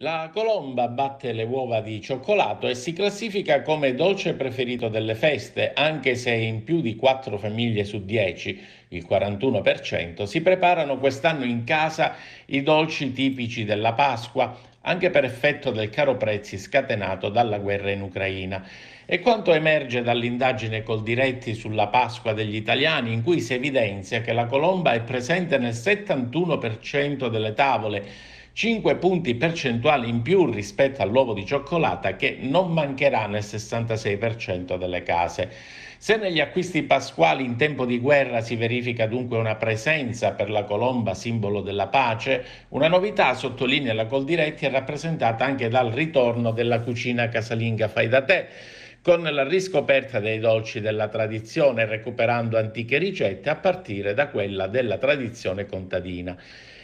La colomba batte le uova di cioccolato e si classifica come dolce preferito delle feste, anche se in più di 4 famiglie su 10, il 41%, si preparano quest'anno in casa i dolci tipici della Pasqua, anche per effetto del caro prezzi scatenato dalla guerra in Ucraina. E quanto emerge dall'indagine col diretti sulla Pasqua degli italiani, in cui si evidenzia che la colomba è presente nel 71% delle tavole, 5 punti percentuali in più rispetto all'uovo di cioccolata che non mancherà nel 66% delle case. Se negli acquisti pasquali in tempo di guerra si verifica dunque una presenza per la colomba simbolo della pace, una novità, sottolinea la Coldiretti, è rappresentata anche dal ritorno della cucina casalinga fai da te con la riscoperta dei dolci della tradizione, recuperando antiche ricette a partire da quella della tradizione contadina.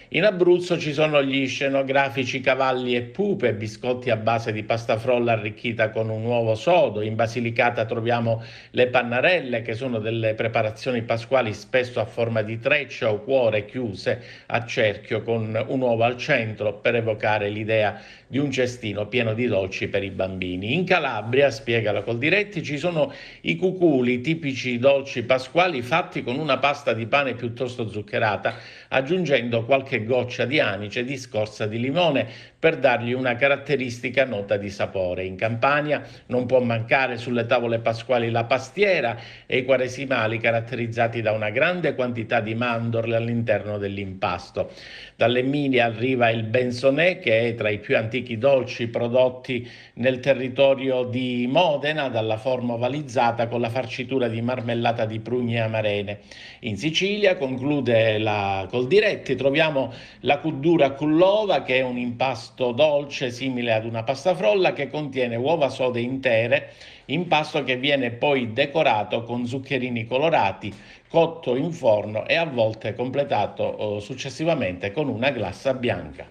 In Abruzzo ci sono gli scenografici cavalli e pupe, biscotti a base di pasta frolla arricchita con un uovo sodo. In Basilicata troviamo le pannarelle, che sono delle preparazioni pasquali spesso a forma di treccia o cuore chiuse a cerchio con un uovo al centro per evocare l'idea di un cestino pieno di dolci per i bambini. In Calabria, spiega la Coldiretti, ci sono i cuculi, tipici dolci pasquali fatti con una pasta di pane piuttosto zuccherata, aggiungendo qualche qualche goccia di anice, di scorza di limone per dargli una caratteristica nota di sapore. In Campania non può mancare sulle tavole pasquali la pastiera e i quaresimali caratterizzati da una grande quantità di mandorle all'interno dell'impasto. Dall'Emilia arriva il benzonè che è tra i più antichi dolci prodotti nel territorio di Modena dalla forma ovalizzata con la farcitura di marmellata di prugne amarene. In Sicilia conclude la Coldiretti troviamo la cuddura cullova che è un impasto dolce simile ad una pasta frolla che contiene uova sode intere, impasto che viene poi decorato con zuccherini colorati, cotto in forno e a volte completato oh, successivamente con una glassa bianca.